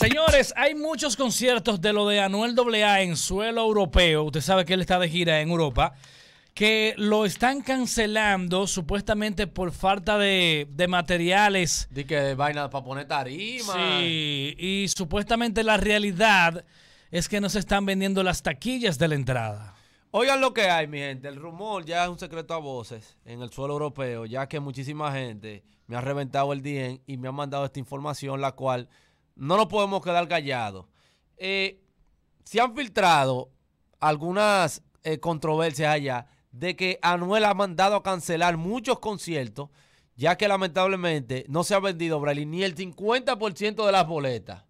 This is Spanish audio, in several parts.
Señores, hay muchos conciertos de lo de Anuel AA en suelo europeo. Usted sabe que él está de gira en Europa. Que lo están cancelando supuestamente por falta de, de materiales. De que vaina para poner tarima. Sí, y supuestamente la realidad es que no se están vendiendo las taquillas de la entrada. Oigan lo que hay, mi gente. El rumor ya es un secreto a voces en el suelo europeo, ya que muchísima gente me ha reventado el DM y me ha mandado esta información, la cual no nos podemos quedar callados. Eh, se han filtrado algunas eh, controversias allá de que Anuel ha mandado a cancelar muchos conciertos, ya que lamentablemente no se ha vendido, Braille, ni el 50% de las boletas.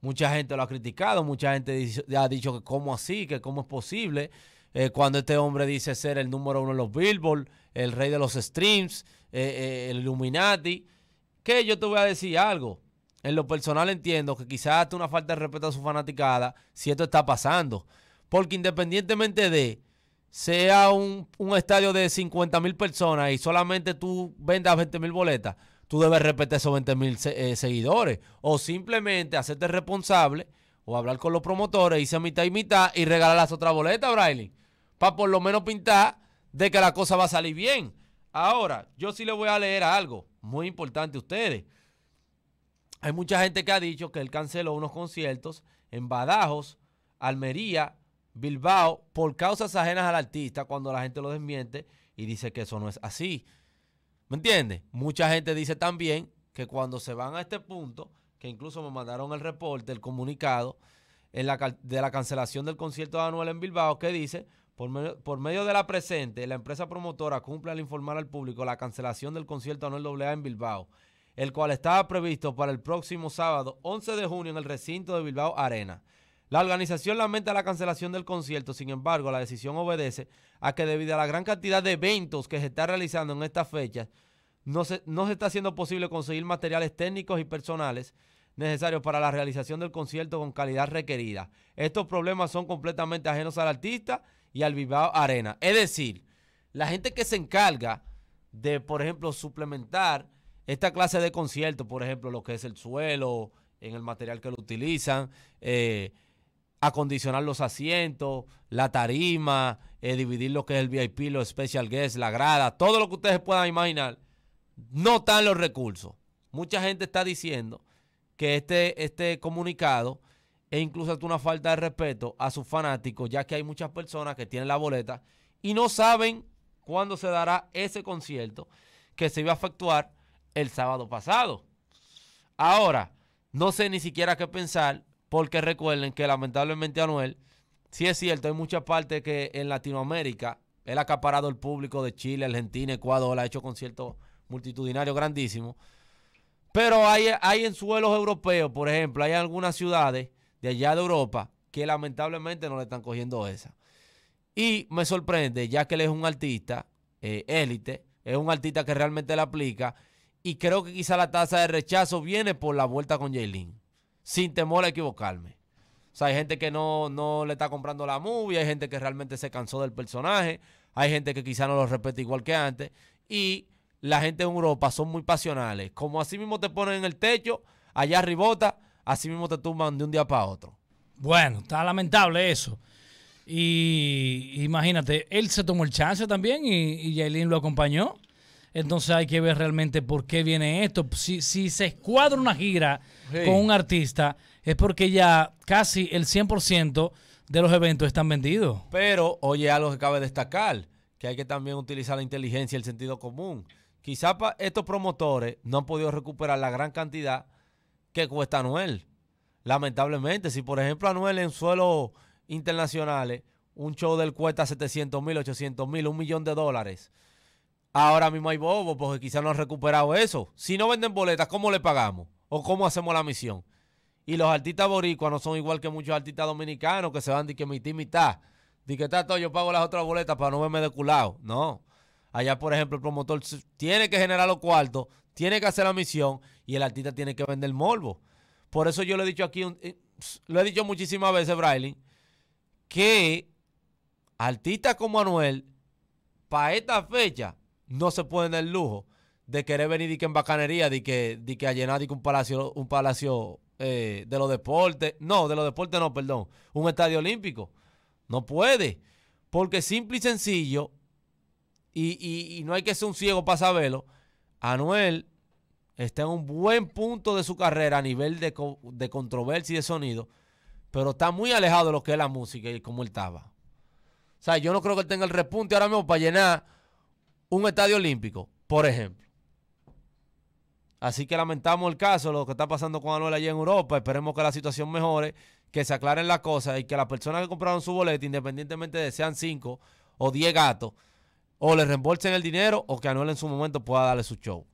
Mucha gente lo ha criticado, mucha gente ha dicho que cómo así, que cómo es posible, eh, cuando este hombre dice ser el número uno en los Billboard, el rey de los streams, el Illuminati, que yo te voy a decir algo en lo personal entiendo que quizás hasta una falta de respeto a su fanaticada si esto está pasando. Porque independientemente de sea un, estadio de 50 mil personas y solamente tú vendas 20 mil boletas, tú debes respetar esos 20 mil eh, seguidores. O simplemente hacerte responsable o hablar con los promotores, hice mitad y mitad y regalar las otras boletas, Braille. Para por lo menos pintar de que la cosa va a salir bien. Ahora, yo sí le voy a leer algo muy importante a ustedes hay mucha gente que ha dicho que él canceló unos conciertos en Badajoz, Almería, Bilbao, por causas ajenas al artista, cuando la gente lo desmiente y dice que eso no es así. ¿Me entiendes? Mucha gente dice también que cuando se van a este punto, que incluso me mandaron el reporte, el comunicado de la cancelación del concierto de Anuel en Bilbao, que dice, por, medio de la presente, la empresa promotora cumple al informar al público la cancelación del concierto de Anuel AA en Bilbao el cual estaba previsto para el próximo sábado 11 de junio en el recinto de Bilbao Arena. La organización lamenta la cancelación del concierto, sin embargo, la decisión obedece a que debido a la gran cantidad de eventos que se está realizando en estas fechas, no se, no se está haciendo posible conseguir materiales técnicos y personales necesarios para la realización del concierto con calidad requerida. Estos problemas son completamente ajenos al artista y al Bilbao Arena. Es decir, la gente que se encarga de, por ejemplo, suplementar esta clase de conciertos, por ejemplo, lo que es el suelo, en el material que lo utilizan, eh, acondicionar los asientos, la tarima, eh, dividir lo que es el VIP, los special guests, la grada, todo lo que ustedes puedan imaginar, no están los recursos. Mucha gente está diciendo que este, este comunicado e incluso hasta una falta de respeto a sus fanáticos, ya que hay muchas personas que tienen la boleta y no saben cuándo se dará ese concierto que se iba a efectuar el sábado pasado. Ahora, no sé ni siquiera qué pensar, porque recuerden que lamentablemente Anuel, si es cierto, hay muchas partes que en Latinoamérica él ha acaparado el público de Chile, Argentina, Ecuador, ha hecho conciertos multitudinarios grandísimos. Pero hay, hay en suelos europeos, por ejemplo, hay algunas ciudades de allá de Europa que lamentablemente no le están cogiendo esa. Y me sorprende, ya que él es un artista eh, élite, es un artista que realmente la aplica y creo que quizá la tasa de rechazo viene por la vuelta con Jaylin. Sin temor a equivocarme. O sea, hay gente que no, le está comprando la movie, hay gente que realmente se cansó del personaje, hay gente que quizá no lo respeta igual que antes. Y la gente en Europa son muy pasionales. Como así mismo te ponen en el techo, allá arribota, así mismo te tumban de un día para otro. Bueno, está lamentable eso. Y imagínate, él se tomó el chance también y, Jaylin lo acompañó entonces hay que ver realmente por qué viene esto. Si, se escuadra una gira con un artista, es porque ya casi el 100% de los eventos están vendidos. Pero, oye, algo que cabe destacar, que hay que también utilizar la inteligencia y el sentido común. Quizás estos promotores no han podido recuperar la gran cantidad que cuesta Anuel. Lamentablemente, si por ejemplo Anuel en suelos internacionales, un show del cuesta 700 mil, 800 mil, un millón de dólares. Ahora mismo hay bobo porque quizás no han recuperado eso. Si no venden boletas, ¿cómo le pagamos? ¿O cómo hacemos la misión? Y los artistas boricuas no son igual que muchos artistas dominicanos que se van de que mi y mitad. que está todo, yo pago las otras boletas para no verme de culado. No. Allá, por ejemplo, el promotor tiene que generar los cuartos, tiene que hacer la misión y el artista tiene que vender morbo. Por eso yo le he dicho aquí, eh, lo he dicho muchísimas veces, brian, que artistas como Manuel, para esta fecha, no se pueden dar el lujo de querer venir y que en bacanería, de que, di que a llenar un palacio, un palacio eh, de los deportes, no, de los deportes no, perdón, un estadio olímpico. No puede, porque simple y sencillo, y, no hay que ser un ciego para saberlo, Anuel está en un buen punto de su carrera a nivel de, de controversia y de sonido, pero está muy alejado de lo que es la música y cómo él estaba. O sea, yo no creo que él tenga el repunte ahora mismo para llenar un estadio olímpico, por ejemplo. Así que lamentamos el caso, lo que está pasando con Anuel allá en Europa. Esperemos que la situación mejore, que se aclaren las cosas y que las personas que compraron su boleto, independientemente de sean 5 o diez gatos, o le reembolsen el dinero o que Anuel en su momento pueda darle su show.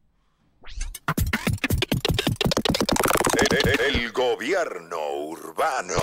el gobierno urbano.